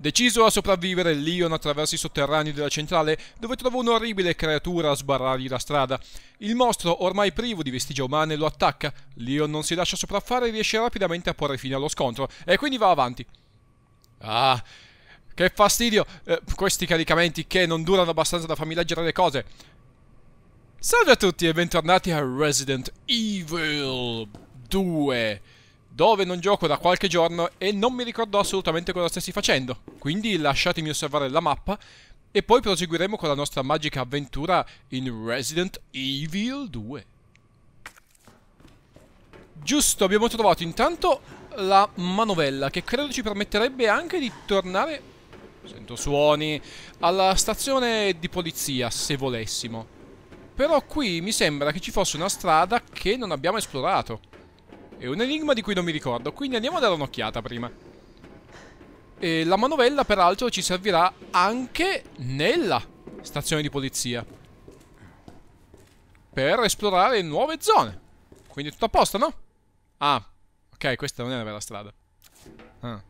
Deciso a sopravvivere, Leon attraversa i sotterranei della centrale dove trova un'orribile creatura a sbarrargli la strada. Il mostro, ormai privo di vestigia umane, lo attacca. Leon non si lascia sopraffare e riesce rapidamente a porre fine allo scontro e quindi va avanti. Ah, che fastidio! Eh, questi caricamenti che non durano abbastanza da farmi leggere le cose. Salve a tutti e bentornati a Resident Evil 2 dove non gioco da qualche giorno e non mi ricordo assolutamente cosa stessi facendo. Quindi lasciatemi osservare la mappa e poi proseguiremo con la nostra magica avventura in Resident Evil 2. Giusto, abbiamo trovato intanto la manovella che credo ci permetterebbe anche di tornare... Sento suoni... alla stazione di polizia, se volessimo. Però qui mi sembra che ci fosse una strada che non abbiamo esplorato. È un enigma di cui non mi ricordo, quindi andiamo a dare un'occhiata prima. E la manovella, peraltro, ci servirà anche nella stazione di polizia. Per esplorare nuove zone. Quindi tutto a posto, no? Ah, ok, questa non è la vera strada. Ah.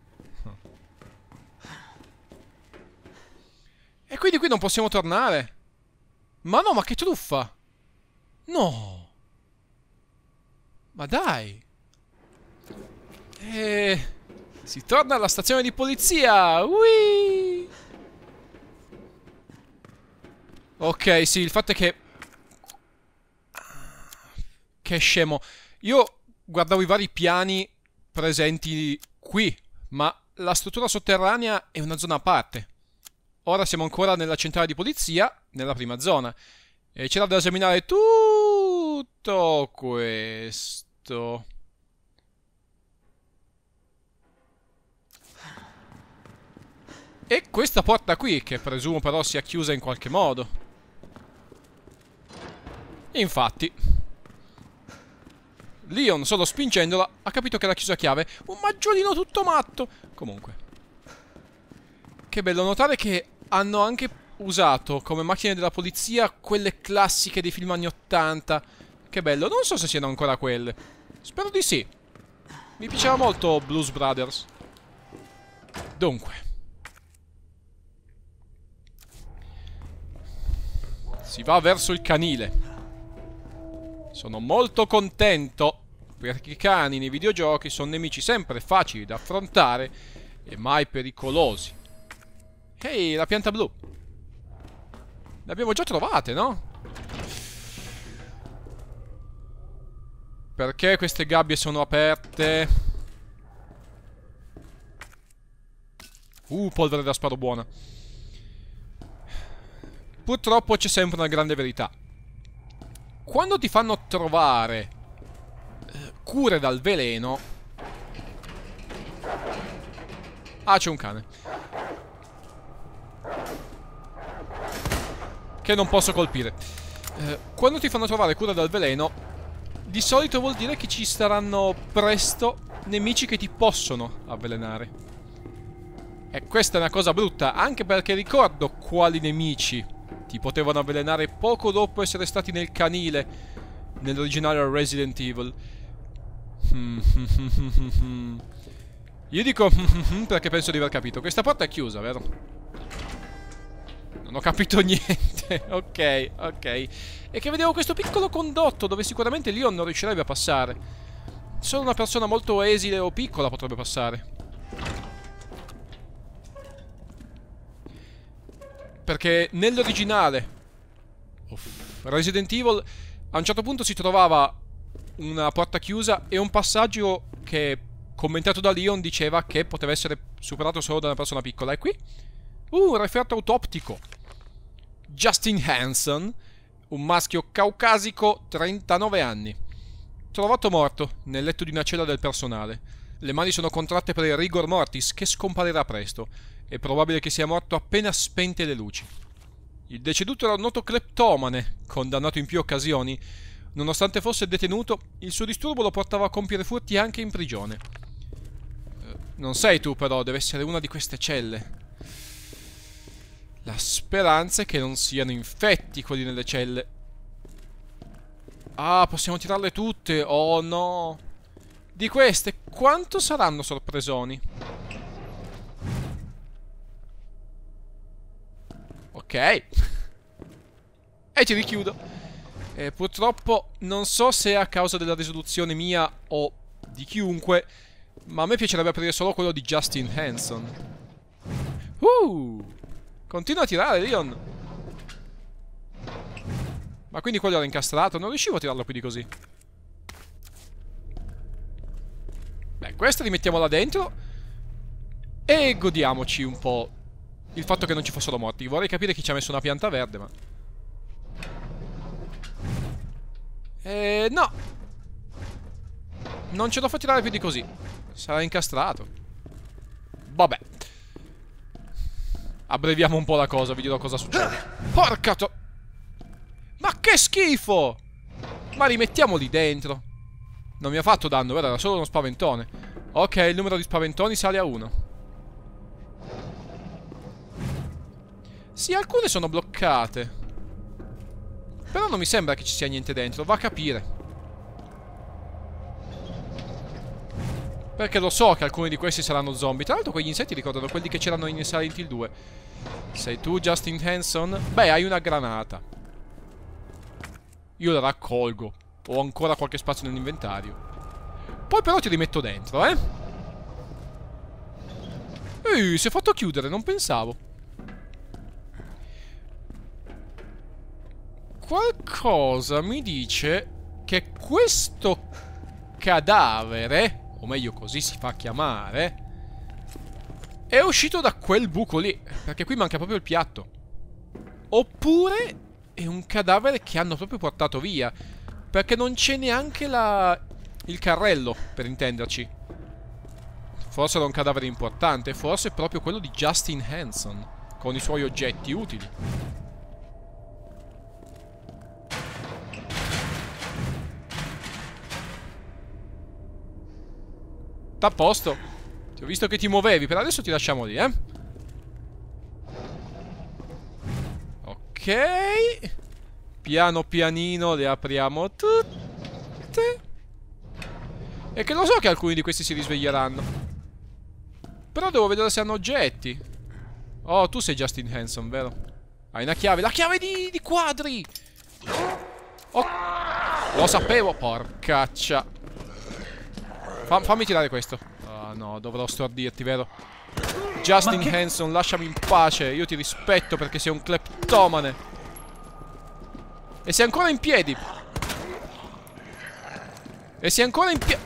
E quindi qui non possiamo tornare. Ma no, ma che truffa! No! Ma dai! E... Si torna alla stazione di polizia! Ui! Ok, sì, il fatto è che... Che scemo. Io guardavo i vari piani presenti qui, ma la struttura sotterranea è una zona a parte. Ora siamo ancora nella centrale di polizia, nella prima zona. E c'era da esaminare tutto questo. E questa porta qui, che presumo però sia chiusa in qualche modo. Infatti. Leon, solo spingendola, ha capito che era chiusa a chiave. Un maggiolino tutto matto. Comunque. Che bello notare che hanno anche usato come macchine della polizia quelle classiche dei film anni Ottanta. Che bello. Non so se siano ancora quelle. Spero di sì. Mi piaceva molto Blues Brothers. Dunque. Si va verso il canile. Sono molto contento perché i cani nei videogiochi sono nemici sempre facili da affrontare e mai pericolosi. Ehi, hey, la pianta blu. Le abbiamo già trovate, no? Perché queste gabbie sono aperte? Uh, polvere da sparo buona. Purtroppo c'è sempre una grande verità. Quando ti fanno trovare eh, cure dal veleno... Ah, c'è un cane. Che non posso colpire. Eh, quando ti fanno trovare cure dal veleno, di solito vuol dire che ci saranno presto nemici che ti possono avvelenare. E questa è una cosa brutta, anche perché ricordo quali nemici ti potevano avvelenare poco dopo essere stati nel canile nell'originale Resident Evil. Io dico perché penso di aver capito. Questa porta è chiusa, vero? Non ho capito niente. ok, ok. E che vedevo questo piccolo condotto dove sicuramente Leon non riuscirebbe a passare. Solo una persona molto esile o piccola potrebbe passare. Perché nell'originale Resident Evil a un certo punto si trovava una porta chiusa e un passaggio che commentato da Leon diceva che poteva essere superato solo da una persona piccola. E qui? Uh, un referto autoptico. Justin Hanson, un maschio caucasico, 39 anni. Trovato morto nel letto di una cella del personale. Le mani sono contratte per il rigor mortis, che scomparirà presto. È probabile che sia morto appena spente le luci. Il deceduto era un noto cleptomane, condannato in più occasioni. Nonostante fosse detenuto, il suo disturbo lo portava a compiere furti anche in prigione. Eh, non sei tu, però, deve essere una di queste celle. La speranza è che non siano infetti quelli nelle celle. Ah, possiamo tirarle tutte. Oh no. Di queste, quanto saranno sorpresoni? Ok. E ci richiudo. E eh, purtroppo non so se è a causa della risoluzione mia o di chiunque, ma a me piacerebbe aprire solo quello di Justin Hanson. Uh! Continua a tirare, Leon. Ma quindi quello era incastrato? Non riuscivo a tirarlo più di così. Beh, questa rimettiamola dentro. E godiamoci un po' il fatto che non ci fossero morti. Vorrei capire chi ci ha messo una pianta verde, ma... Eh, no! Non ce lo fa tirare più di così. Sarà incastrato. Vabbè. Abbreviamo un po' la cosa, vi dirò cosa succede. Porca to... Ma che schifo! Ma rimettiamoli dentro. Non mi ha fatto danno, vero? Era solo uno spaventone. Ok, il numero di spaventoni sale a 1. Sì, alcune sono bloccate. Però non mi sembra che ci sia niente dentro, va a capire. Perché lo so che alcuni di questi saranno zombie. Tra l'altro quegli insetti ricordano quelli che c'erano in Silent Hill 2. Sei tu Justin Hanson? Beh, hai una granata. Io la raccolgo. Ho ancora qualche spazio nell'inventario. Poi però ti rimetto dentro, eh? Ehi, si è fatto chiudere, non pensavo. qualcosa mi dice che questo cadavere, o meglio così si fa chiamare, è uscito da quel buco lì, perché qui manca proprio il piatto. Oppure è un cadavere che hanno proprio portato via, perché non c'è neanche la... il carrello, per intenderci. Forse era un cadavere importante, forse è proprio quello di Justin Hanson, con i suoi oggetti utili. Sta posto. Ti ho visto che ti muovevi, per adesso ti lasciamo lì, eh. Ok. Piano pianino le apriamo tutte. E che lo so che alcuni di questi si risveglieranno. Però devo vedere se hanno oggetti. Oh, tu sei Justin Hanson, vero? Hai una chiave. La chiave di, di quadri! Oh, lo sapevo, porcaccia. Fa fammi tirare questo. Ah, oh, no, dovrò stordirti, vero? Justin che... Hanson, lasciami in pace. Io ti rispetto perché sei un cleptomane. E sei ancora in piedi. E sei ancora in piedi.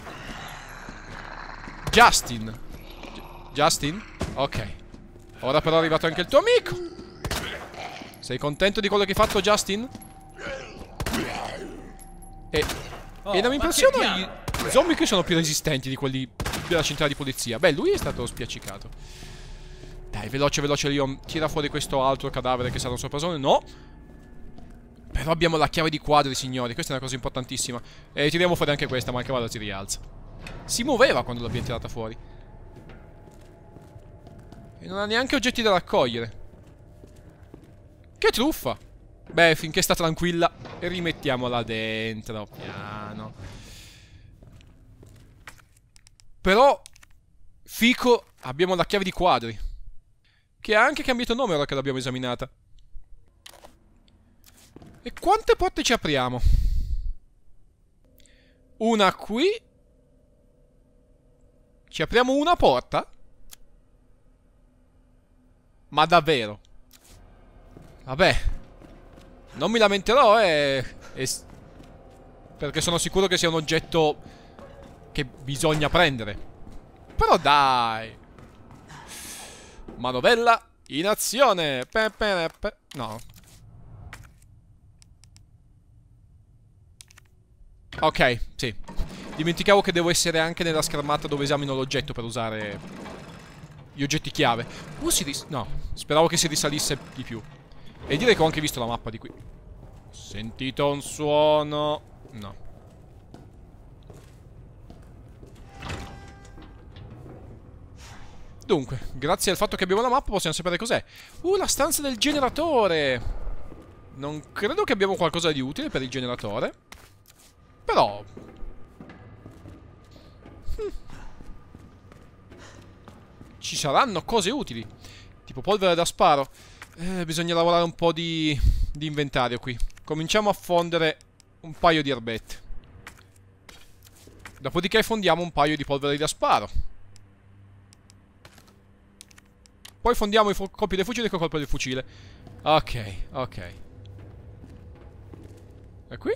Justin. G Justin? Ok. Ora però è arrivato anche il tuo amico. Sei contento di quello che hai fatto, Justin? E... Oh, e non mi impressiona... I zombie qui sono più resistenti di quelli della centrale di polizia. Beh, lui è stato spiaccicato. Dai, veloce, veloce, Leon. Tira fuori questo altro cadavere che sarà un sorpasone. No! Però abbiamo la chiave di quadri, signori. Questa è una cosa importantissima. E eh, tiriamo fuori anche questa, ma anche vada si rialza. Si muoveva quando l'abbiamo tirata fuori. E non ha neanche oggetti da raccogliere. Che truffa! Beh, finché sta tranquilla, rimettiamola dentro, piano. Però, fico, abbiamo la chiave di quadri. Che ha anche cambiato nome ora che l'abbiamo esaminata. E quante porte ci apriamo? Una qui. Ci apriamo una porta? Ma davvero? Vabbè. Non mi lamenterò eh, e... e perché sono sicuro che sia un oggetto che bisogna prendere. Però dai! Manovella in azione! No. Ok, sì. Dimenticavo che devo essere anche nella schermata dove esamino l'oggetto per usare gli oggetti chiave. Uh, si ris... No, speravo che si risalisse di più. E direi che ho anche visto la mappa di qui. Ho sentito un suono... No. Dunque, grazie al fatto che abbiamo la mappa possiamo sapere cos'è. Uh, la stanza del generatore! Non credo che abbiamo qualcosa di utile per il generatore. Però... Hmm. Ci saranno cose utili. Tipo polvere da sparo. Eh, bisogna lavorare un po' di, di inventario qui. Cominciamo a fondere un paio di erbette. Dopodiché fondiamo un paio di polvere da sparo. Poi fondiamo i colpi del fucile con colpo del fucile. Ok, ok. E qui?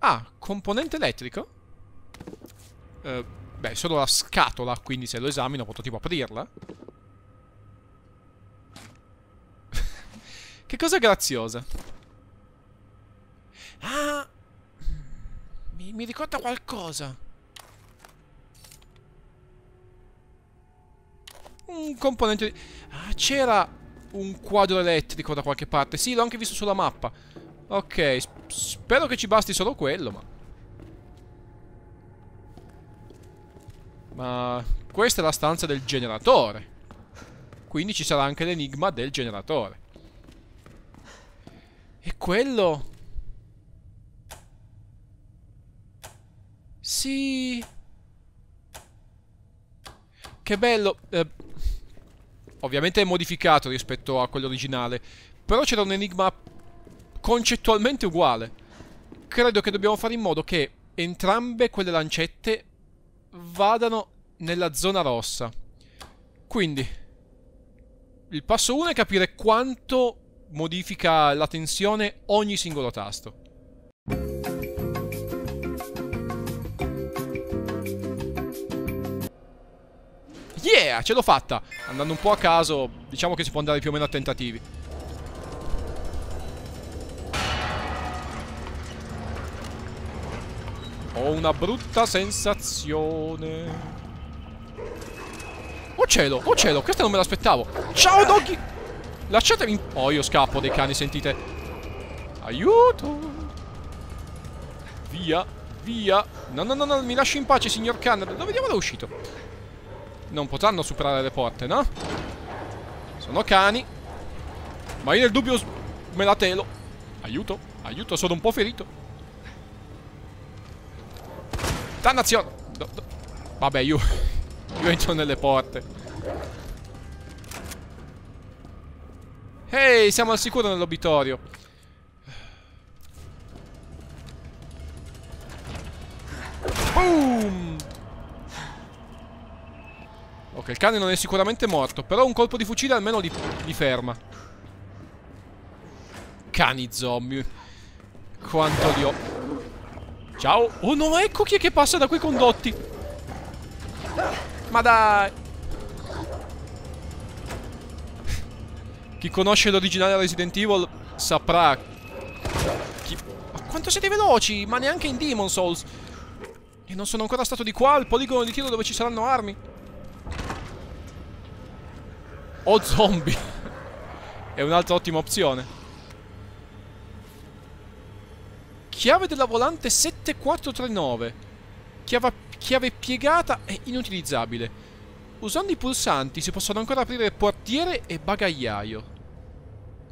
Ah, componente elettrico? Uh, beh, solo la scatola, quindi se lo esamino potrò tipo aprirla. che cosa graziosa. Ah! Mi, mi ricorda qualcosa. un componente di... Ah, c'era un quadro elettrico da qualche parte. Sì, l'ho anche visto sulla mappa. Ok, spero che ci basti solo quello, ma... Ma... Questa è la stanza del generatore. Quindi ci sarà anche l'enigma del generatore. E quello... Sì... Che bello... Eh ovviamente è modificato rispetto a quello originale, però c'era un enigma concettualmente uguale. Credo che dobbiamo fare in modo che entrambe quelle lancette vadano nella zona rossa. Quindi, il passo 1 è capire quanto modifica la tensione ogni singolo tasto. eh, ce l'ho fatta. Andando un po' a caso, diciamo che si può andare più o meno a tentativi. Ho una brutta sensazione. Oh cielo, oh cielo, questa non me l'aspettavo. Ciao doggy! Lasciatemi in... Oh, io scappo dei cani, sentite. Aiuto! Via, via. No, no, no, no, mi lasci in pace, signor Canada. Dove diavolo è uscito? non potranno superare le porte, no? Sono cani. Ma io nel dubbio me la telo. Aiuto, aiuto, sono un po' ferito. Dannazione. Do, do. Vabbè, io... io entro nelle porte. Ehi, hey, siamo al sicuro nell'obitorio. Boom! gioca. Il cane non è sicuramente morto, però un colpo di fucile almeno li, li ferma. Cani zombie. Quanto li ho. Ciao. Oh no, ecco chi è che passa da quei condotti. Ma dai. Chi conosce l'originale Resident Evil saprà... Chi... Ma quanto siete veloci? Ma neanche in Demon Souls. E non sono ancora stato di qua, al poligono di tiro dove ci saranno armi. O zombie È un'altra ottima opzione Chiave della volante 7439 Chiava, Chiave piegata e inutilizzabile Usando i pulsanti si possono ancora aprire portiere e bagagliaio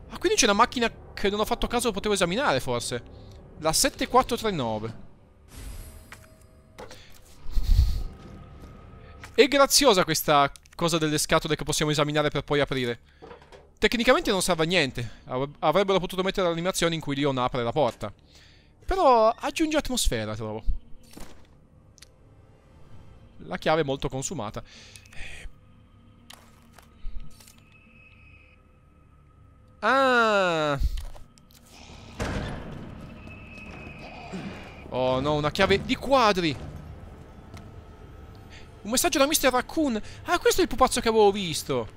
Ah quindi c'è una macchina che non ho fatto caso potevo esaminare forse La 7439 È graziosa questa cosa delle scatole che possiamo esaminare per poi aprire. Tecnicamente non serve a niente, avrebbero potuto mettere l'animazione in cui Leon apre la porta. Però aggiunge atmosfera, trovo. La chiave è molto consumata. Ah! Oh no, una chiave di quadri! Un messaggio da Mr. Raccoon. Ah, questo è il pupazzo che avevo visto.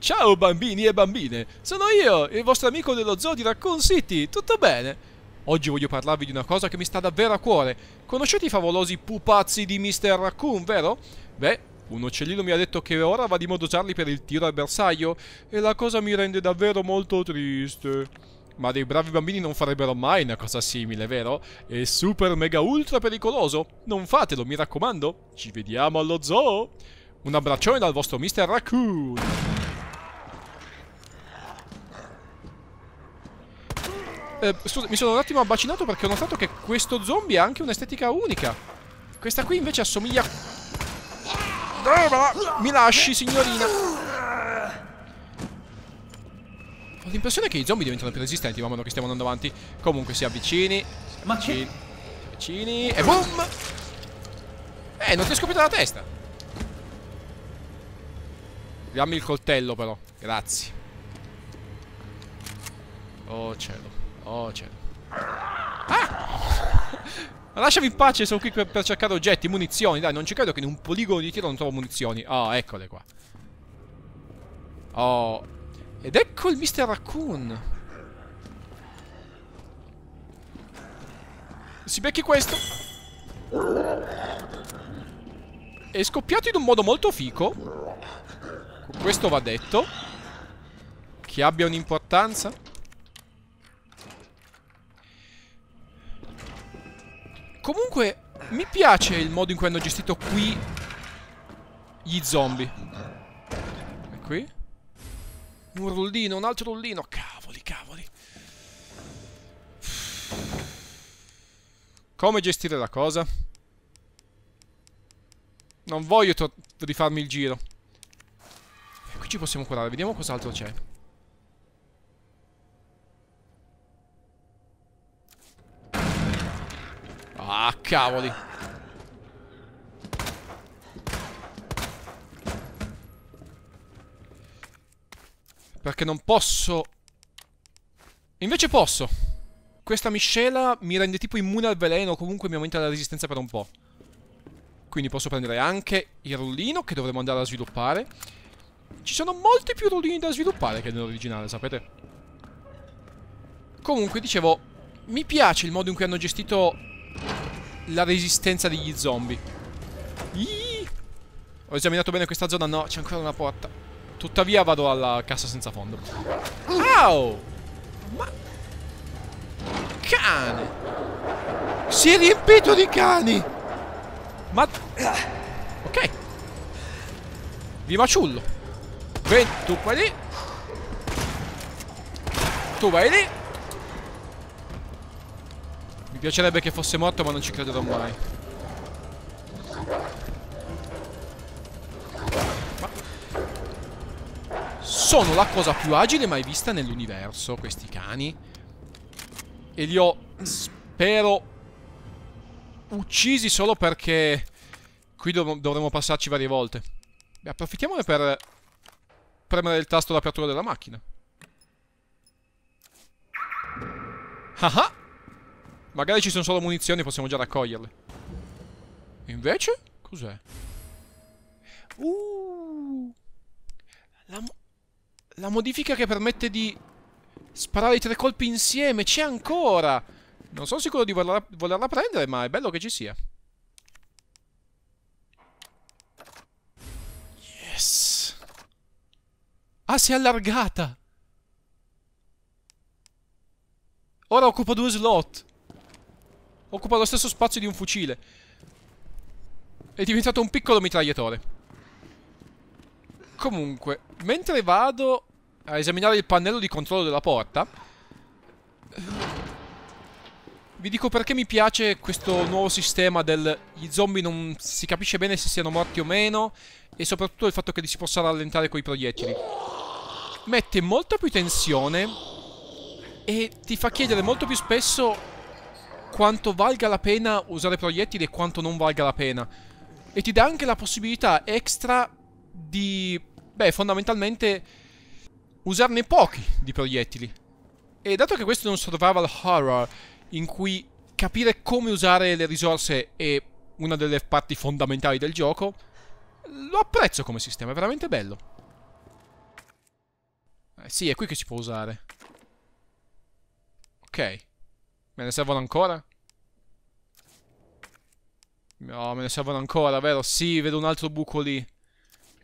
Ciao bambini e bambine, sono io, il vostro amico dello zoo di Raccoon City, tutto bene? Oggi voglio parlarvi di una cosa che mi sta davvero a cuore. Conoscete i favolosi pupazzi di Mr. Raccoon, vero? Beh, un uccellino mi ha detto che ora va di modo usarli per il tiro al bersaglio e la cosa mi rende davvero molto triste. Ma dei bravi bambini non farebbero mai una cosa simile, vero? È super mega ultra pericoloso! Non fatelo, mi raccomando! Ci vediamo allo zoo! Un abbraccione dal vostro Mr. Raccoon! Eh, scusa, mi sono un attimo abbacinato perché ho notato che questo zombie ha anche un'estetica unica. Questa qui invece assomiglia... mi lasci, signorina! l'impressione è che i zombie diventano più resistenti man mano che stiamo andando avanti. Comunque si avvicini. Si avvicini. Avvicini. E boom! Eh, non ti è scoperto la testa. Dammi il coltello però. Grazie. Oh cielo. Oh cielo. Ah! Lasciami in pace, sono qui per, cercare oggetti, munizioni. Dai, non ci credo che in un poligono di tiro non trovo munizioni. oh, eccole qua. Oh, ed ecco il Mr. Raccoon. Si becchi questo. È scoppiato in un modo molto fico. Questo va detto. Che abbia un'importanza. Comunque, mi piace il modo in cui hanno gestito qui gli zombie. E qui? Un rullino, un altro rullino. Cavoli, cavoli. Come gestire la cosa? Non voglio rifarmi il giro. E eh, qui ci possiamo curare. Vediamo cos'altro c'è. Ah, cavoli. Perché non posso... Invece posso. Questa miscela mi rende tipo immune al veleno, comunque mi aumenta la resistenza per un po'. Quindi posso prendere anche il rullino che dovremmo andare a sviluppare. Ci sono molti più rullini da sviluppare che nell'originale, sapete? Comunque, dicevo, mi piace il modo in cui hanno gestito la resistenza degli zombie. Iii. Ho esaminato bene questa zona? No, c'è ancora una porta. Tuttavia vado alla cassa senza fondo. Wow! Ma... Cane! Si è riempito di cani! Ma... Ok. Vi maciullo. Ven, tu vai lì. Tu vai lì. Mi piacerebbe che fosse morto, ma non ci crederò mai. Sono la cosa più agile mai vista nell'universo, questi cani. E li ho, spero, uccisi solo perché qui dov dovremo passarci varie volte. Beh, approfittiamone per premere il tasto d'apertura della macchina. Ah Magari ci sono solo munizioni e possiamo già raccoglierle. Invece? Cos'è? Uh! La, la modifica che permette di sparare i tre colpi insieme c'è ancora! Non sono sicuro di volerla, volerla prendere, ma è bello che ci sia. Yes! Ah, si è allargata! Ora occupa due slot. Occupa lo stesso spazio di un fucile. È diventato un piccolo mitragliatore. Comunque, mentre vado a esaminare il pannello di controllo della porta, vi dico perché mi piace questo nuovo sistema del... Gli zombie non si capisce bene se siano morti o meno, e soprattutto il fatto che li si possa rallentare con i proiettili. Mette molta più tensione e ti fa chiedere molto più spesso quanto valga la pena usare proiettili e quanto non valga la pena. E ti dà anche la possibilità extra di Beh, fondamentalmente usarne pochi di proiettili. E dato che questo è un survival horror, in cui capire come usare le risorse è una delle parti fondamentali del gioco, lo apprezzo come sistema, è veramente bello. Eh, sì, è qui che si può usare. Ok. Me ne servono ancora? No, me ne servono ancora, vero? Sì, vedo un altro buco lì.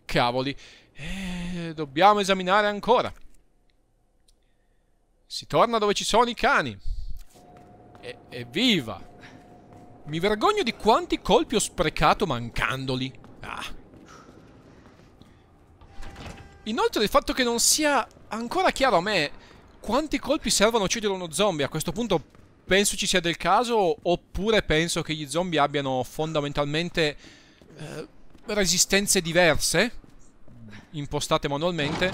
Cavoli. Eh, dobbiamo esaminare ancora. Si torna dove ci sono i cani. E evviva! Mi vergogno di quanti colpi ho sprecato mancandoli. Ah. Inoltre il fatto che non sia ancora chiaro a me quanti colpi servono a uccidere uno zombie. A questo punto penso ci sia del caso oppure penso che gli zombie abbiano fondamentalmente eh, resistenze diverse impostate manualmente,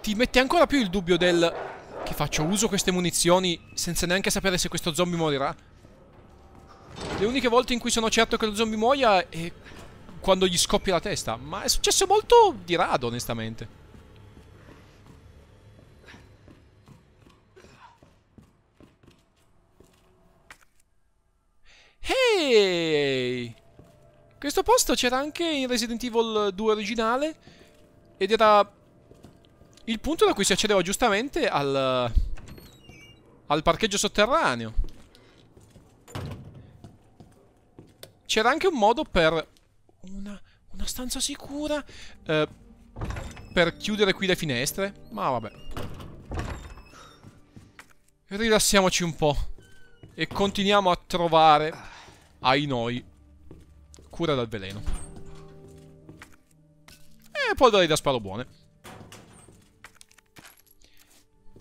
ti mette ancora più il dubbio del che faccio uso queste munizioni senza neanche sapere se questo zombie morirà. Le uniche volte in cui sono certo che lo zombie muoia è quando gli scoppia la testa, ma è successo molto di rado, onestamente. Hey! Questo posto c'era anche in Resident Evil 2 originale ed era il punto da cui si accedeva giustamente al, al parcheggio sotterraneo. C'era anche un modo per una, una stanza sicura eh, per chiudere qui le finestre, ma vabbè. Rilassiamoci un po' e continuiamo a trovare ai noi cura dal veleno. E polvere da sparo buone.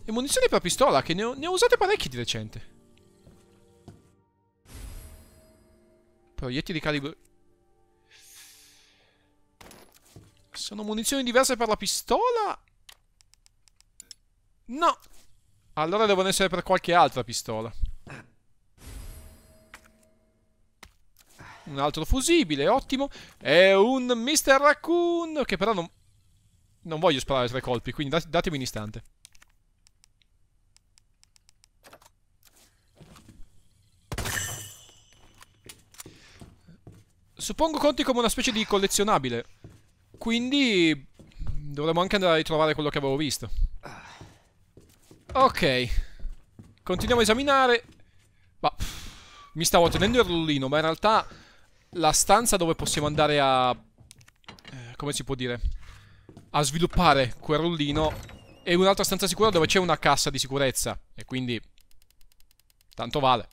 E munizioni per pistola, che ne ho, ne ho usate parecchie di recente. Proiettili di calibro... Sono munizioni diverse per la pistola? No! Allora devono essere per qualche altra pistola. un altro fusibile, ottimo. E un Mr. Raccoon, che però non... Non voglio sparare tre colpi, quindi dat datemi un istante. Suppongo conti come una specie di collezionabile. Quindi... Dovremmo anche andare a ritrovare quello che avevo visto. Ok. Continuiamo a esaminare. Ma... mi stavo tenendo il rullino, ma in realtà la stanza dove possiamo andare a... Eh, come si può dire? A sviluppare quel rullino e un'altra stanza sicura dove c'è una cassa di sicurezza. E quindi... Tanto vale.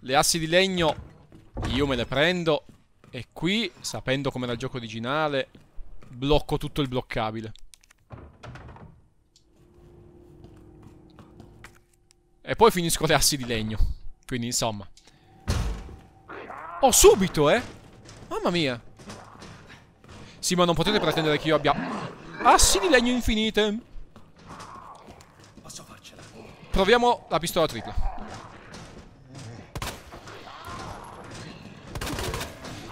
Le assi di legno io me le prendo. E qui, sapendo com'era il gioco originale, blocco tutto il bloccabile. E poi finisco le assi di legno. Quindi, insomma... Oh, subito, eh! Mamma mia! Sì, ma non potete pretendere che io abbia... Assi di legno infinite! Posso farcela. Proviamo la pistola tripla.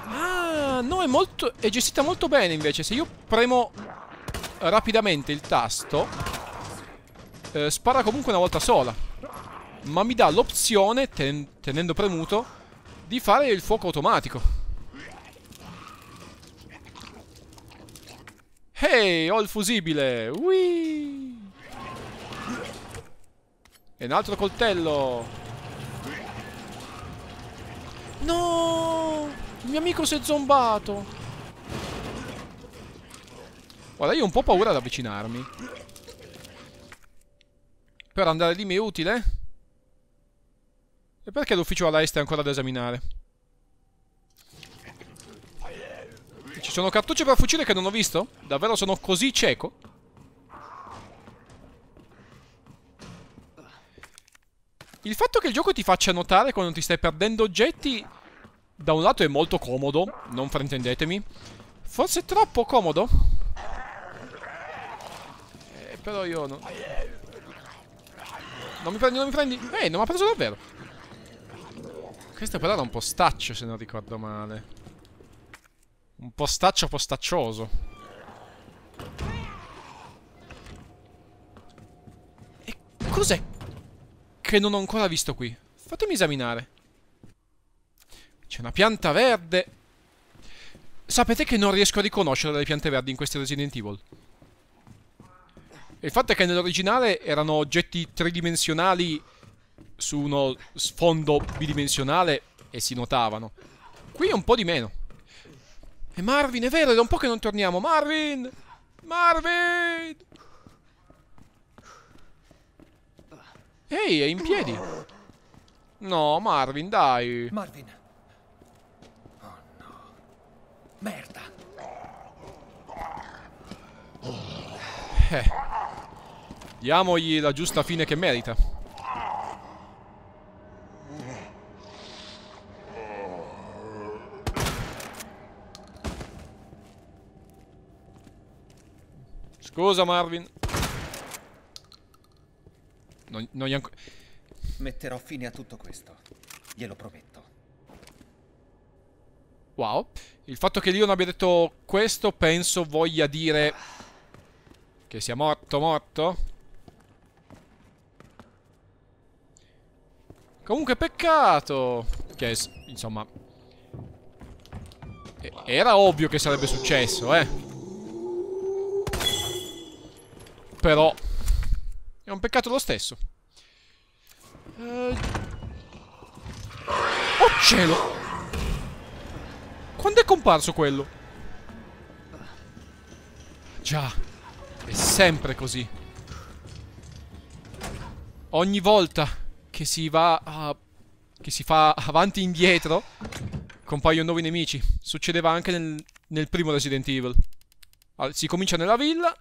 Ah, no, è molto... è gestita molto bene, invece. Se io premo rapidamente il tasto... Eh, spara comunque una volta sola. Ma mi dà l'opzione, ten tenendo premuto di fare il fuoco automatico. Ehi, ho il fusibile! Whee! E un altro coltello! No! Il mio amico si è zombato! Guarda, io ho un po' paura ad avvicinarmi. Per andare di me è utile? E perché l'ufficio Alaeste è ancora da esaminare? Ci sono cartucce per fucile che non ho visto? Davvero sono così cieco? Il fatto che il gioco ti faccia notare quando ti stai perdendo oggetti Da un lato è molto comodo, non fraintendetemi Forse troppo comodo eh, Però io non... Non mi prendi, non mi prendi Eh, non mi ha preso davvero questo però era un postaccio, se non ricordo male. Un postaccio postaccioso. E cos'è che non ho ancora visto qui? Fatemi esaminare. C'è una pianta verde. Sapete che non riesco a riconoscere le piante verdi in questi Resident Evil. Il fatto è che nell'originale erano oggetti tridimensionali su uno sfondo bidimensionale e si notavano. Qui un po' di meno. E Marvin, è vero, è da un po' che non torniamo. Marvin! Marvin! Ehi, è in piedi. No, Marvin, dai. Marvin. Oh no. Merda. Eh. Diamogli la giusta fine che merita. Scusa Marvin. Non, non gli ancora... Metterò fine a tutto questo. Glielo prometto. Wow. Il fatto che Dio non abbia detto questo penso voglia dire... Che sia morto, morto? Comunque peccato. Che insomma... Era ovvio che sarebbe successo, eh. però è un peccato lo stesso. Eh... Oh cielo! Quando è comparso quello? Già, è sempre così. Ogni volta che si va a... che si fa avanti e indietro, compaiono nuovi nemici. Succedeva anche nel, nel primo Resident Evil. Allora, si comincia nella villa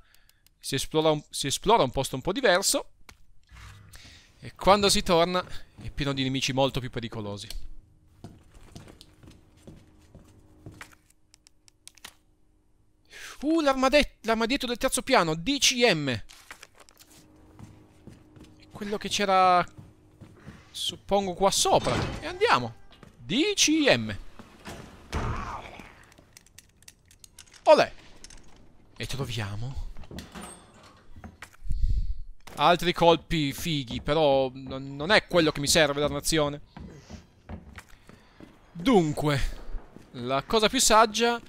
si esplora, un, si esplora un posto un po' diverso e quando si torna è pieno di nemici molto più pericolosi. Uh, l'armadietto del terzo piano, DCM. Quello che c'era, suppongo, qua sopra. E andiamo. DCM. Olè. E troviamo altri colpi fighi, però non è quello che mi serve dannazione. Dunque, la cosa più saggia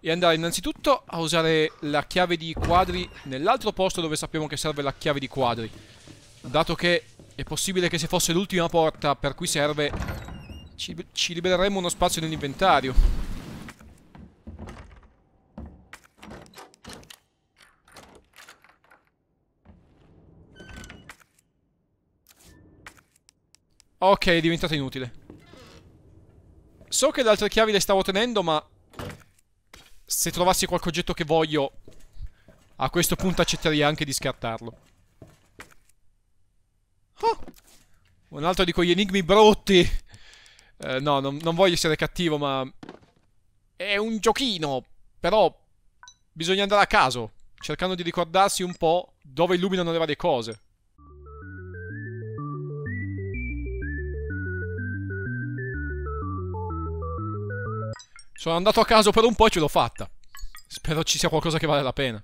è andare innanzitutto a usare la chiave di quadri nell'altro posto dove sappiamo che serve la chiave di quadri. Dato che è possibile che se fosse l'ultima porta per cui serve ci, ci libereremmo uno spazio nell'inventario. Ok, è diventata inutile. So che le altre chiavi le stavo tenendo, ma... Se trovassi qualche oggetto che voglio... A questo punto accetterei anche di scartarlo. Oh. Un altro di quegli enigmi brutti. Eh, no, non, non voglio essere cattivo, ma... È un giochino, però... Bisogna andare a caso, cercando di ricordarsi un po' dove illuminano le varie cose. Sono andato a caso per un po' e ce l'ho fatta. Spero ci sia qualcosa che vale la pena.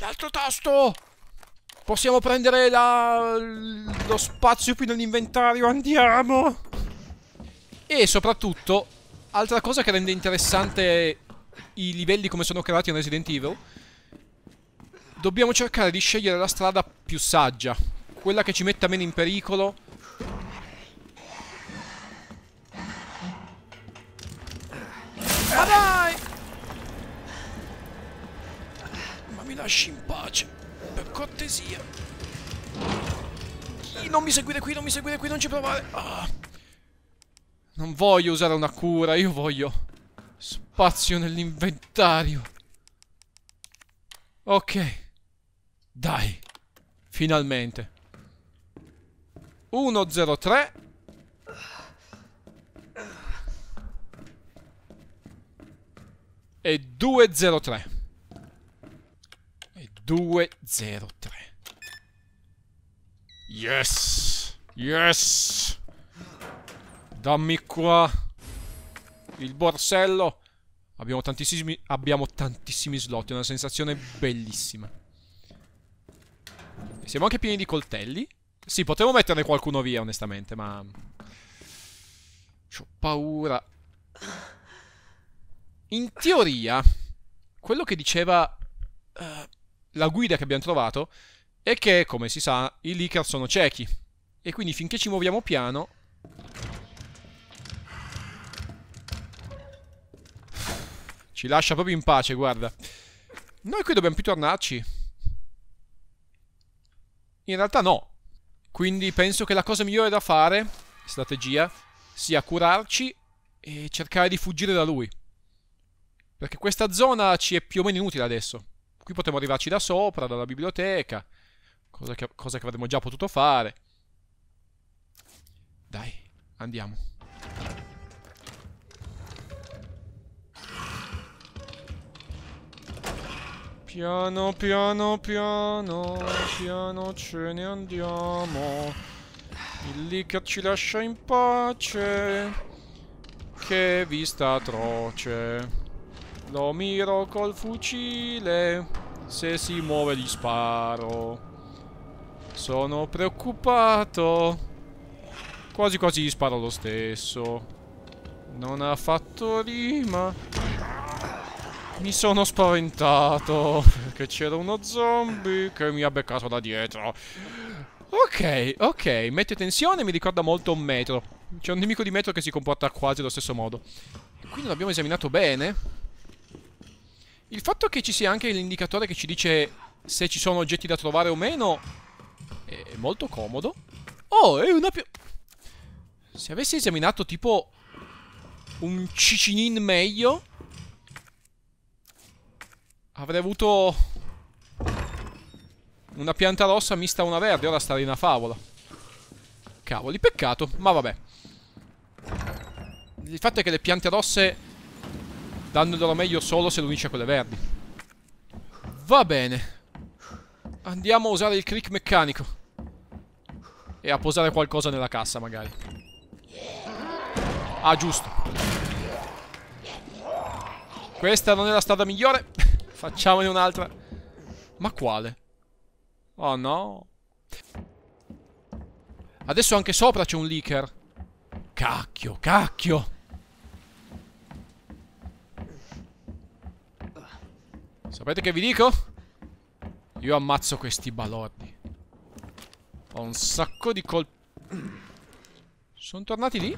L'altro tasto! Possiamo prendere la... lo spazio qui nell'inventario, andiamo! E soprattutto, altra cosa che rende interessante i livelli come sono creati in Resident Evil, dobbiamo cercare di scegliere la strada più saggia, quella che ci metta meno in pericolo lasci in pace. Per cortesia. non mi seguire qui, non mi seguire qui, non ci provare. Ah. Non voglio usare una cura, io voglio spazio nell'inventario. Ok. Dai. Finalmente. 103 e 203. 203. Yes! Yes! Dammi qua il borsello. Abbiamo tantissimi, abbiamo tantissimi slot, è una sensazione bellissima. siamo anche pieni di coltelli. Sì, potevo metterne qualcuno via, onestamente, ma... Ho paura. In teoria, quello che diceva... Uh, la guida che abbiamo trovato è che, come si sa, i leaker sono ciechi. E quindi finché ci muoviamo piano... Ci lascia proprio in pace, guarda. Noi qui dobbiamo più tornarci. In realtà no. Quindi penso che la cosa migliore da fare, strategia, sia curarci e cercare di fuggire da lui. Perché questa zona ci è più o meno inutile adesso qui potremmo arrivarci da sopra, dalla biblioteca, cosa che, cosa che avremmo già potuto fare. Dai, andiamo. Piano, piano, piano, piano ce ne andiamo. Il Licker ci lascia in pace. Che vista atroce. Lo miro col fucile, se si muove gli sparo. Sono preoccupato. Quasi quasi gli sparo lo stesso. Non ha fatto rima. Mi sono spaventato perché c'era uno zombie che mi ha beccato da dietro. Ok, ok, mette tensione mi ricorda molto un metro. C'è un nemico di metro che si comporta quasi allo stesso modo. Qui non abbiamo esaminato bene. Il fatto che ci sia anche l'indicatore che ci dice se ci sono oggetti da trovare o meno è molto comodo. Oh, è una più... Se avessi esaminato tipo un cicinin meglio, avrei avuto una pianta rossa mista a una verde. Ora starei una favola. Cavoli, peccato, ma vabbè. Il fatto è che le piante rosse Dandolo meglio solo se lo vince quelle verdi. Va bene. Andiamo a usare il click meccanico. E a posare qualcosa nella cassa, magari. Ah, giusto. Questa non è la strada migliore. Facciamone un'altra. Ma quale? Oh no. Adesso anche sopra c'è un leaker. Cacchio, cacchio. Sapete che vi dico? Io ammazzo questi balordi. Ho un sacco di colpi. Sono tornati lì?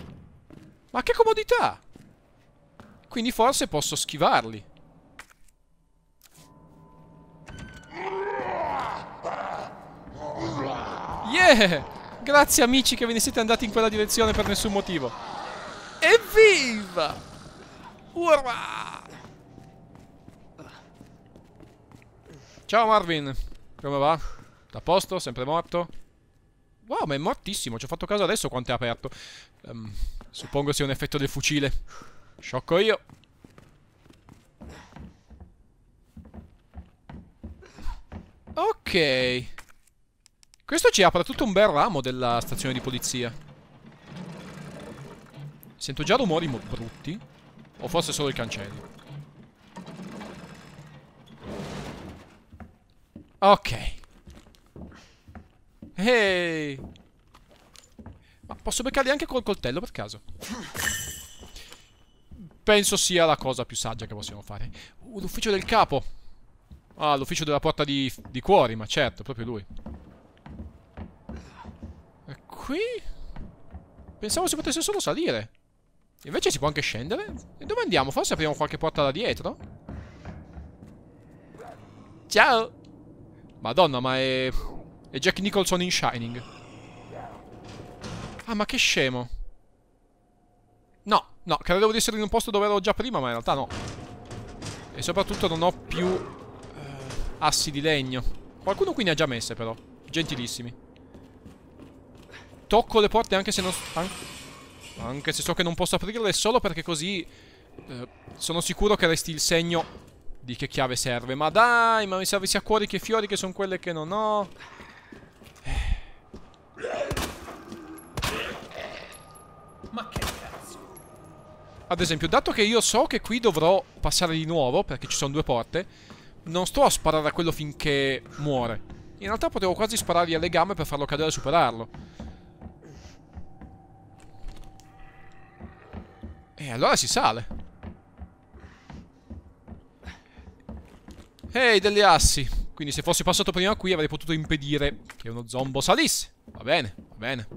Ma che comodità! Quindi forse posso schivarli. Yeah! Grazie amici che ve ne siete andati in quella direzione per nessun motivo. Evviva! Urrà! Ciao Marvin, come va? A posto? Sempre morto? Wow, ma è mortissimo, ci ho fatto caso adesso quanto è aperto. Um, suppongo sia un effetto del fucile. Sciocco io. Ok. Questo ci apre tutto un bel ramo della stazione di polizia. Sento già rumori brutti. O forse solo il cancello. Ok. Ehi. Ma posso beccarli anche col coltello per caso? Penso sia la cosa più saggia che possiamo fare. Uh, l'ufficio del capo. Ah, l'ufficio della porta di, di cuori, ma certo, proprio lui. E qui? Pensavo si potesse solo salire. Invece si può anche scendere. E dove andiamo? Forse apriamo qualche porta da dietro? Ciao! Madonna, ma è... È Jack Nicholson in Shining. Ah, ma che scemo. No, no, credevo di essere in un posto dove ero già prima, ma in realtà no. E soprattutto non ho più... Uh, assi di legno. Qualcuno qui ne ha già messe, però. Gentilissimi. Tocco le porte anche se non... Anche se so che non posso aprirle solo perché così... Uh, sono sicuro che resti il segno di che chiave serve? Ma dai, ma mi serve sia cuori che fiori che sono quelle che non ho. Ma che cazzo? Ad esempio, dato che io so che qui dovrò passare di nuovo, perché ci sono due porte, non sto a sparare a quello finché muore. In realtà potevo quasi sparargli alle gambe per farlo cadere e superarlo. E allora si sale. Ehi, hey, delle assi. Quindi se fossi passato prima qui avrei potuto impedire che uno zombo salisse. Va bene, va bene.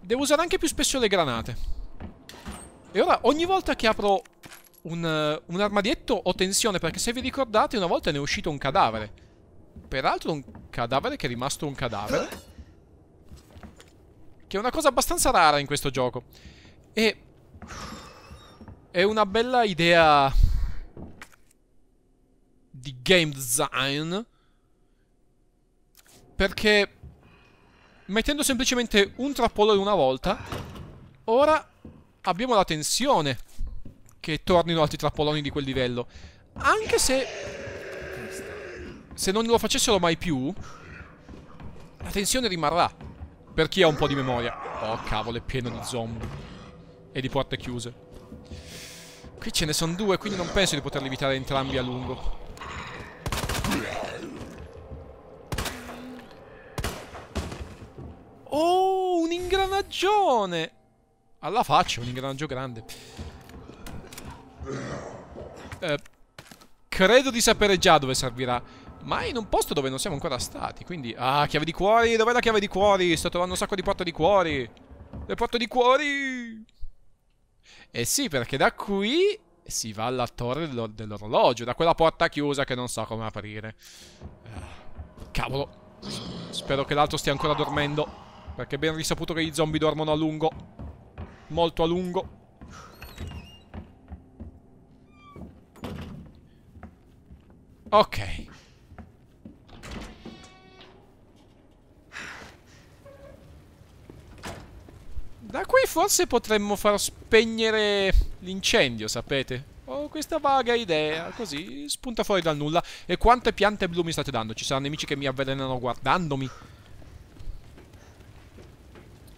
Devo usare anche più spesso le granate. E ora, ogni volta che apro un, un armadietto ho tensione, perché se vi ricordate una volta ne è uscito un cadavere. Peraltro un cadavere che è rimasto un cadavere. Che è una cosa abbastanza rara in questo gioco. E... È una bella idea di game design perché mettendo semplicemente un trappolo ad una volta ora abbiamo la tensione che tornino altri trappoloni di quel livello anche se se non lo facessero mai più la tensione rimarrà per chi ha un po' di memoria oh cavolo è pieno di zombie e di porte chiuse Qui ce ne sono due, quindi non penso di poterli evitare entrambi a lungo. Oh, un ingranaggione! Alla faccia, un ingranaggio grande. Eh, credo di sapere già dove servirà. Ma è in un posto dove non siamo ancora stati, quindi... Ah, chiave di cuori! Dov'è la chiave di cuori? Sto trovando un sacco di porte di cuori! Le porte di cuori! Eh sì, perché da qui si va alla torre dell'orologio, da quella porta chiusa che non so come aprire. Eh, cavolo. Spero che l'altro stia ancora dormendo, perché è ben risaputo che i zombie dormono a lungo. Molto a lungo. Ok. Da qui forse potremmo far spegnere l'incendio, sapete? Ho questa vaga idea, così spunta fuori dal nulla. E quante piante blu mi state dando? Ci saranno nemici che mi avvelenano guardandomi.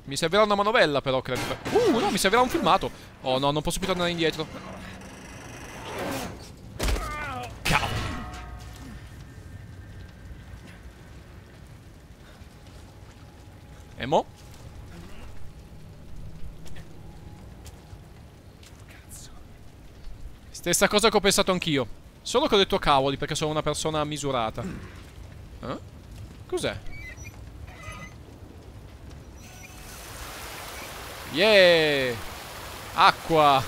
Mi servirà una manovella però, credo. Uh, no, mi servirà un filmato. Oh no, non posso più tornare indietro. Cavolo. E mo'? Stessa cosa che ho pensato anch'io. Solo che ho detto cavoli perché sono una persona misurata. Eh? Cos'è? Yeah! Acqua!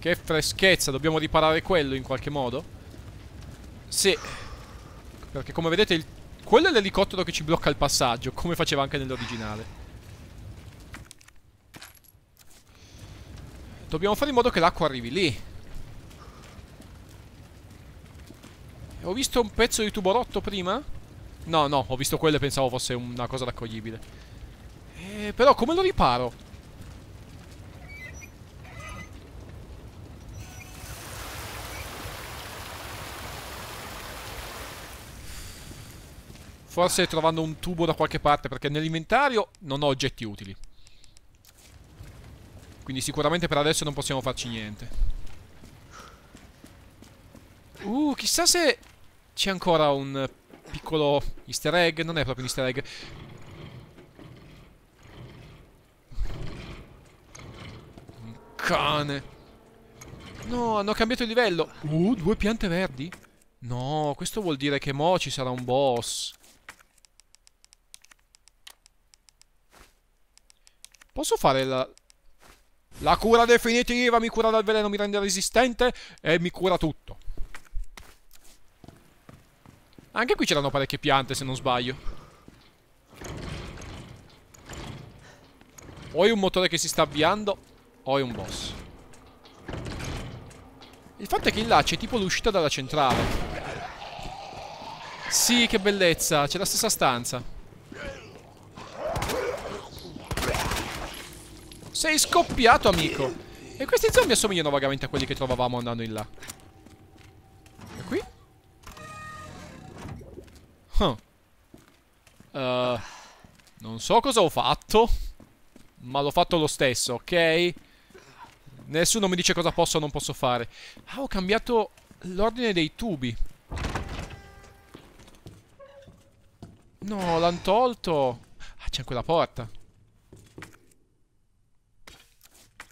Che freschezza, dobbiamo riparare quello in qualche modo? Sì. Perché come vedete, il... quello è l'elicottero che ci blocca il passaggio, come faceva anche nell'originale. Dobbiamo fare in modo che l'acqua arrivi lì. Ho visto un pezzo di tubo rotto prima? No, no, ho visto quello e pensavo fosse una cosa raccoglibile. Eh, però come lo riparo? Forse trovando un tubo da qualche parte, perché nell'inventario non ho oggetti utili. Quindi sicuramente per adesso non possiamo farci niente Uh, chissà se c'è ancora un piccolo easter egg Non è proprio un easter egg Un cane No, hanno cambiato il livello Uh, due piante verdi No, questo vuol dire che mo ci sarà un boss Posso fare la... La cura definitiva mi cura dal veleno, mi rende resistente e mi cura tutto. Anche qui c'erano parecchie piante, se non sbaglio. O è un motore che si sta avviando, o è un boss. Il fatto è che là c'è tipo l'uscita dalla centrale. Sì, che bellezza, c'è la stessa stanza. Sei scoppiato, amico. E questi zombie assomigliano vagamente a quelli che trovavamo andando in là. E qui? Huh. Uh, non so cosa ho fatto, ma l'ho fatto lo stesso, ok? Nessuno mi dice cosa posso o non posso fare. Ah, ho cambiato l'ordine dei tubi. No, l'hanno tolto. Ah, c'è anche la porta.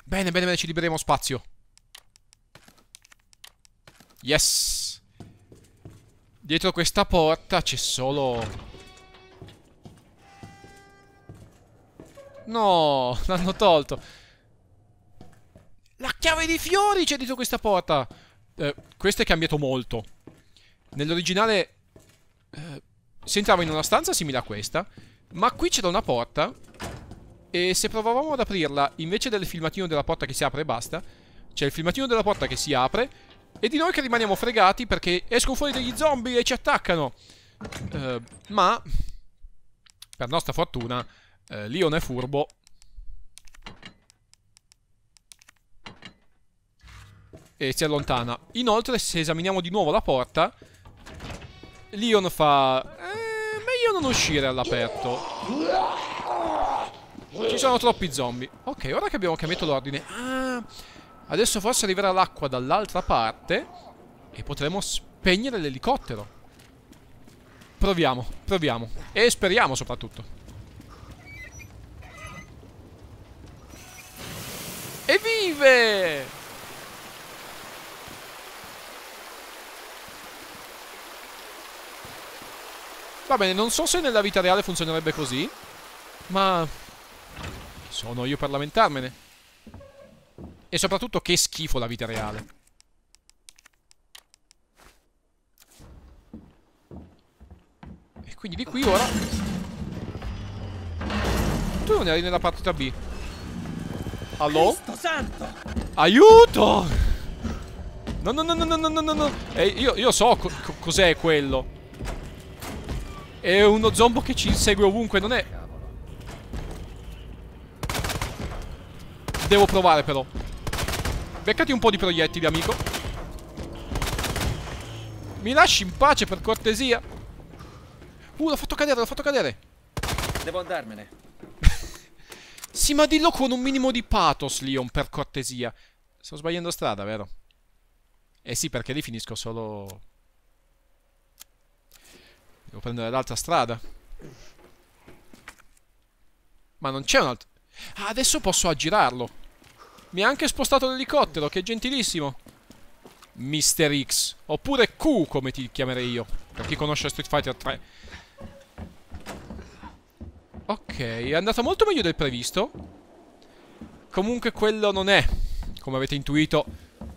Bene, bene, bene, ci liberiamo spazio. Yes. Dietro questa porta c'è solo... No, l'hanno tolto. La chiave dei fiori c'è dietro questa porta. Eh, questo è cambiato molto. Nell'originale eh, si entrava in una stanza simile a questa, ma qui c'era una porta e se provavamo ad aprirla, invece del filmatino della porta che si apre e basta, c'è cioè, il filmatino della porta che si apre e di noi che rimaniamo fregati perché escono fuori degli zombie e ci attaccano. Uh, ma, per nostra fortuna, uh, eh, Leon è furbo. E si allontana. Inoltre, se esaminiamo di nuovo la porta, Leon fa... Eh, meglio non uscire all'aperto. Ci eh. sono troppi zombie. Ok, ora che abbiamo cambiato l'ordine... Ah, adesso forse arriverà l'acqua dall'altra parte e potremo spegnere l'elicottero. Proviamo, proviamo. E speriamo soprattutto. E vive! Va bene, non so se nella vita reale funzionerebbe così, ma sono io per lamentarmene. E soprattutto che schifo la vita reale. E quindi di qui ora... Tu non eri nella partita B. Allo? Aiuto! No, no, no, no, no, no, no, no. Eh, io, io so co cos'è quello. È uno zombo che ci insegue ovunque, non è... Devo provare però Beccati un po' di proiettili amico Mi lasci in pace per cortesia Uh l'ho fatto cadere l'ho fatto cadere Devo andarmene Sì ma dillo con un minimo di pathos Leon per cortesia Sto sbagliando strada vero? Eh sì perché lì finisco solo Devo prendere l'altra strada Ma non c'è un'altra Ah, adesso posso aggirarlo. Mi ha anche spostato l'elicottero, che gentilissimo. Mister X. Oppure Q, come ti chiamerei io. Per chi conosce Street Fighter 3. Ok, è andato molto meglio del previsto. Comunque quello non è, come avete intuito,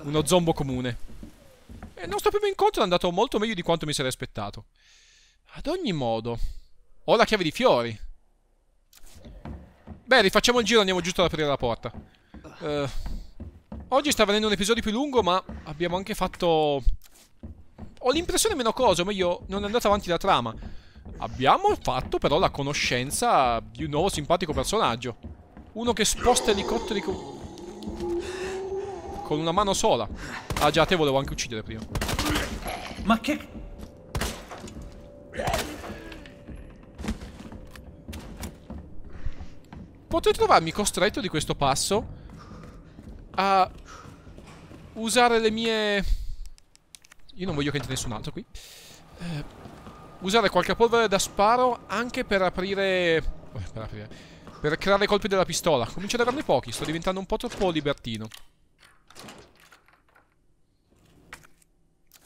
uno zombo comune. E eh, il nostro primo incontro è andato molto meglio di quanto mi sarei aspettato. Ad ogni modo, ho la chiave di fiori. Beh, rifacciamo il giro, andiamo giusto ad aprire la porta. Uh, oggi sta venendo un episodio più lungo, ma abbiamo anche fatto... Ho l'impressione meno cosa, o meglio, non è andata avanti la trama. Abbiamo fatto però la conoscenza di un nuovo simpatico personaggio. Uno che sposta elicotteri con... Con una mano sola. Ah già, te volevo anche uccidere prima. Ma che... potrei trovarmi costretto di questo passo a usare le mie... Io non voglio che entri nessun altro qui. Eh, usare qualche polvere da sparo anche per aprire... Eh, per aprire... Per creare colpi della pistola. Comincio ad averne pochi, sto diventando un po' troppo libertino.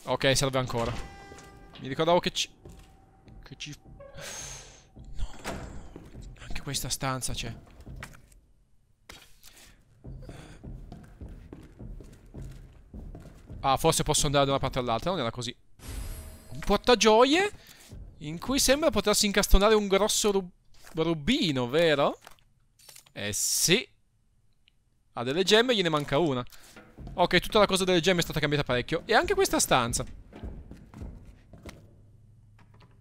Ok, serve ancora. Mi ricordavo che ci... Che ci... No. Anche questa stanza c'è. Ah, forse posso andare da una parte all'altra, non era così. Un portagioie in cui sembra potersi incastonare un grosso rub rubino, vero? Eh sì. Ha delle gemme, gliene manca una. Ok, tutta la cosa delle gemme è stata cambiata parecchio. E anche questa stanza.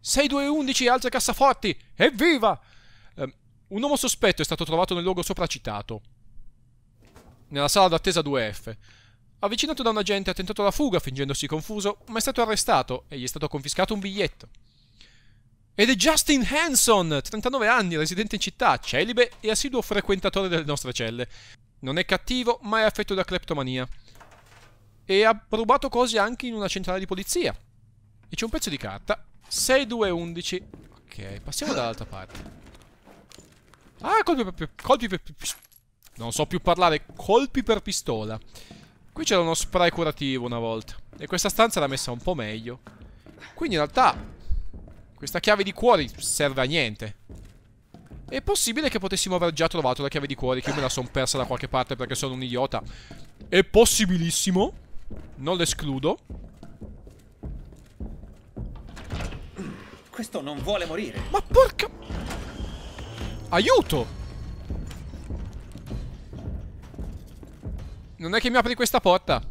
6211 altre cassaforti! Evviva! Um, ehm, un uomo sospetto è stato trovato nel luogo sopracitato. Nella sala d'attesa 2F. Avvicinato da un agente ha tentato la fuga fingendosi confuso, ma è stato arrestato e gli è stato confiscato un biglietto. Ed è Justin Hanson, 39 anni, residente in città, celibe e assiduo frequentatore delle nostre celle. Non è cattivo, ma è affetto da cleptomania. E ha rubato cose anche in una centrale di polizia. E c'è un pezzo di carta. 6211. Ok, passiamo dall'altra parte. Ah, colpi per... Colpi per... Non so più parlare. Colpi per pistola. Qui c'era uno spray curativo una volta. E questa stanza era messa un po' meglio. Quindi in realtà... Questa chiave di cuori serve a niente. È possibile che potessimo aver già trovato la chiave di cuori, che io me la son persa da qualche parte perché sono un idiota. È possibilissimo. Non l'escludo. Questo non vuole morire. Ma porca... Aiuto! Non è che mi apri questa porta.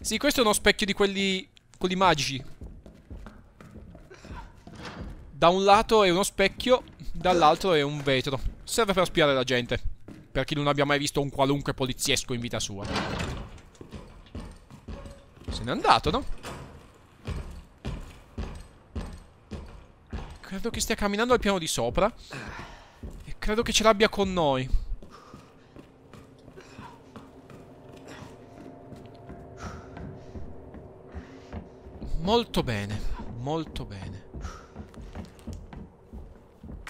Sì, questo è uno specchio di quelli... Quelli magici. Da un lato è uno specchio, dall'altro è un vetro. Serve per spiare la gente. Per chi non abbia mai visto un qualunque poliziesco in vita sua. Se n'è andato, no? Credo che stia camminando al piano di sopra. Credo che ce l'abbia con noi. Molto bene, molto bene.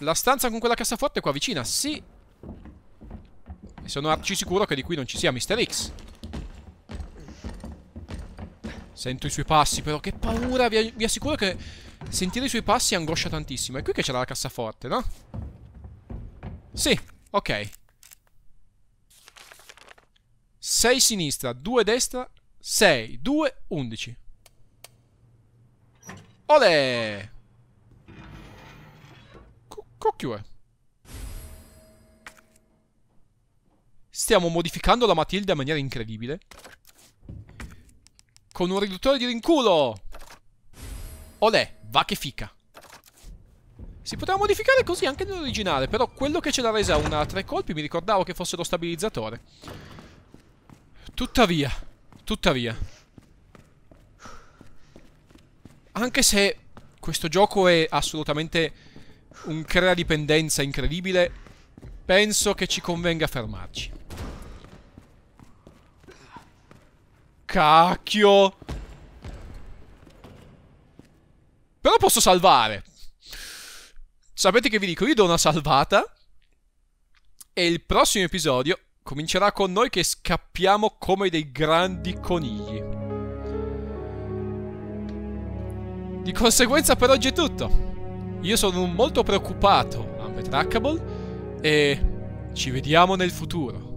La stanza con quella cassaforte è qua vicina, sì. E sono arci sicuro che di qui non ci sia Mister X. Sento i suoi passi, però che paura, vi, vi assicuro che sentire i suoi passi angoscia tantissimo. È qui che c'era la cassaforte, no? Sì, ok. 6 sinistra, 2 destra, 6, 2, 11. Ole! Cocchio è. Stiamo modificando la Matilda in maniera incredibile. Con un riduttore di rinculo! Olè, va che fica! Si poteva modificare così anche nell'originale, però quello che ce l'ha resa una a tre colpi mi ricordavo che fosse lo stabilizzatore. Tuttavia, tuttavia. Anche se questo gioco è assolutamente un crea dipendenza incredibile, penso che ci convenga fermarci. Cacchio! Però posso salvare sapete che vi dico, io do una salvata e il prossimo episodio comincerà con noi che scappiamo come dei grandi conigli. Di conseguenza per oggi è tutto. Io sono molto preoccupato, Unbetrackable, e ci vediamo nel futuro.